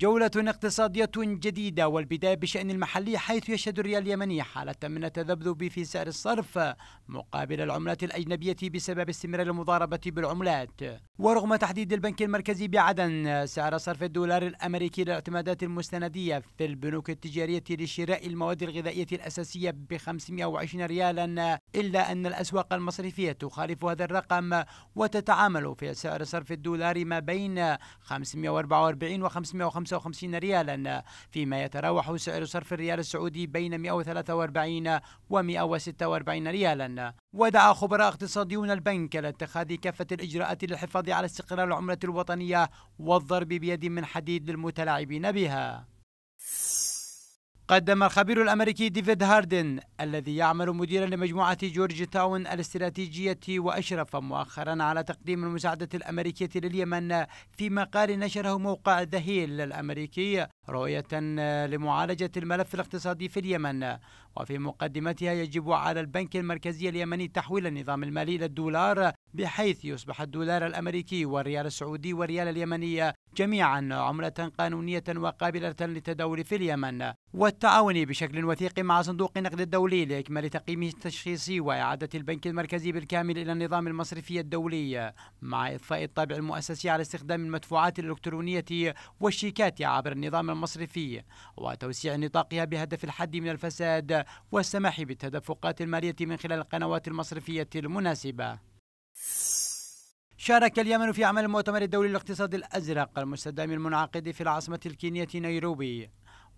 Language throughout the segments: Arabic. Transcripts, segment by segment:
جولة اقتصادية جديدة والبداية بشأن المحلي حيث يشهد الريال اليمني حالة من التذبذب في سعر الصرف مقابل العملات الأجنبية بسبب استمرار المضاربة بالعملات ورغم تحديد البنك المركزي بعدن سعر صرف الدولار الأمريكي للاعتمادات المستندية في البنوك التجارية لشراء المواد الغذائية الأساسية ب 520 ريالا إلا أن الأسواق المصرفية تخالف هذا الرقم وتتعامل في سعر صرف الدولار ما بين 544 و 550 155 ريالا فيما يتراوح سعر صرف الريال السعودي بين 143 و 146 ريالا ودعا خبراء اقتصاديون البنك لاتخاذ كافة الإجراءات للحفاظ على استقرار العملة الوطنية والضرب بيد من حديد للمتلاعبين بها قدم الخبير الأمريكي ديفيد هاردن الذي يعمل مديرا لمجموعة جورج تاون الاستراتيجية وأشرف مؤخرا على تقديم المساعدة الأمريكية لليمن في مقال نشره موقع ذهيل الأمريكي رؤية لمعالجة الملف الاقتصادي في اليمن وفي مقدمتها يجب على البنك المركزي اليمني تحويل النظام المالي إلى الدولار بحيث يصبح الدولار الأمريكي والريال السعودي والريال اليمني جميعا عملة قانونية وقابلة للتداول في اليمن والتعاون بشكل وثيق مع صندوق النقد الدولي لإكمال تقييمه التشخيصي وإعادة البنك المركزي بالكامل إلى النظام المصرفي الدولي مع إضفاء الطابع المؤسسي على استخدام المدفوعات الإلكترونية والشيكات عبر النظام المصرفي وتوسيع نطاقها بهدف الحد من الفساد والسماح بالتدفقات المالية من خلال القنوات المصرفية المناسبة شارك اليمن في عمل المؤتمر الدولي للاقتصاد الأزرق المستدام المنعقد في العاصمة الكينية نيروبي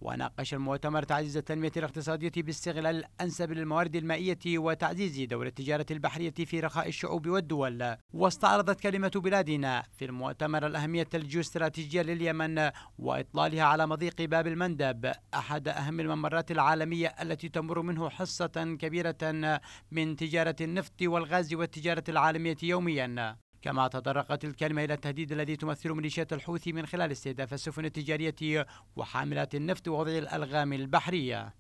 وناقش المؤتمر تعزيز التنمية الاقتصادية باستغلال الأنسب للموارد المائية وتعزيز دور التجارة البحرية في رخاء الشعوب والدول واستعرضت كلمة بلادنا في المؤتمر الأهمية الجيوستراتيجية لليمن وإطلالها على مضيق باب المندب أحد أهم الممرات العالمية التي تمر منه حصة كبيرة من تجارة النفط والغاز والتجارة العالمية يوميا كما تطرقت الكلمة إلى التهديد الذي تمثله ميليشيات الحوثي من خلال استهداف السفن التجارية وحاملات النفط ووضع الألغام البحرية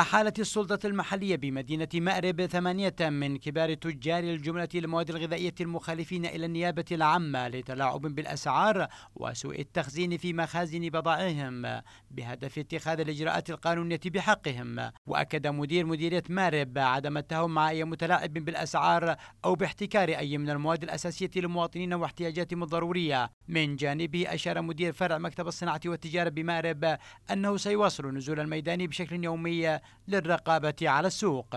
أحالت السلطة المحلية بمدينة مأرب ثمانية من كبار تجار الجملة المواد الغذائية المخالفين إلى النيابة العامة لتلاعب بالأسعار وسوء التخزين في مخازن بضائعهم بهدف اتخاذ الإجراءات القانونية بحقهم وأكد مدير مديرية مأرب عدم التهم مع أي متلاعب بالأسعار أو باحتكار أي من المواد الأساسية للمواطنين واحتياجاتهم الضرورية من جانبه أشار مدير فرع مكتب الصناعة والتجارة بمأرب أنه سيواصل نزول الميدان بشكل يومي للرقابة على السوق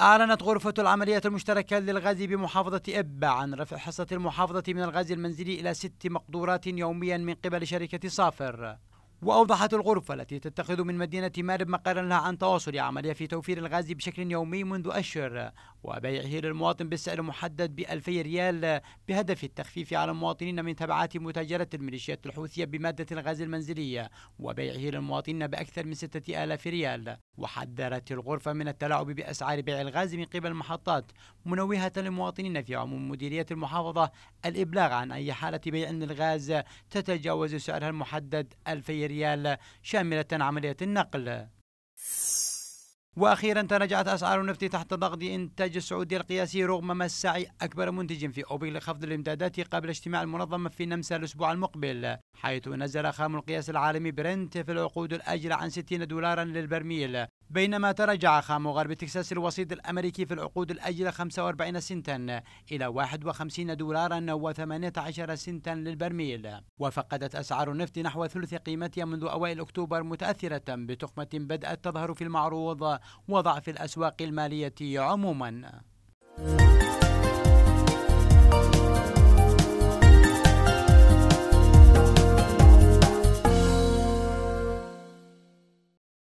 أعلنت غرفة العمليات المشتركة للغاز بمحافظة إب عن رفع حصة المحافظة من الغاز المنزلي إلى ست مقدورات يوميا من قبل شركة صافر وأوضحت الغرفة التي تتخذ من مدينة مارب مقرا لها عن تواصل عملية في توفير الغاز بشكل يومي منذ أشهر وبيعه للمواطن بسعر محدد ب 2000 ريال بهدف التخفيف على المواطنين من تبعات متاجرة الميليشيات الحوثية بمادة الغاز المنزلية وبيعه للمواطنين بأكثر من 6000 ريال وحذرت الغرفة من التلاعب بأسعار بيع الغاز من قبل المحطات منوهة للمواطنين في عموم مديرية المحافظة الإبلاغ عن أي حالة بيع للغاز تتجاوز سعرها المحدد 2000 ريال ريال شاملة عملية النقل واخيرا تراجعت اسعار النفط تحت ضغط انتاج السعودي القياسي رغم مساعي اكبر منتج في اوبك لخفض الامدادات قبل اجتماع المنظمه في نمسا الاسبوع المقبل حيث نزل خام القياس العالمي برنت في العقود الاجله عن 60 دولارا للبرميل بينما تراجع خام غرب تكساس الوسيط الأمريكي في العقود الأجل 45 سنتا إلى 51 دولارا و18 سنتا للبرميل وفقدت أسعار النفط نحو ثلث قيمتها منذ أوائل أكتوبر متأثرة بتخمة بدأت تظهر في المعروض وضعف الأسواق المالية عموما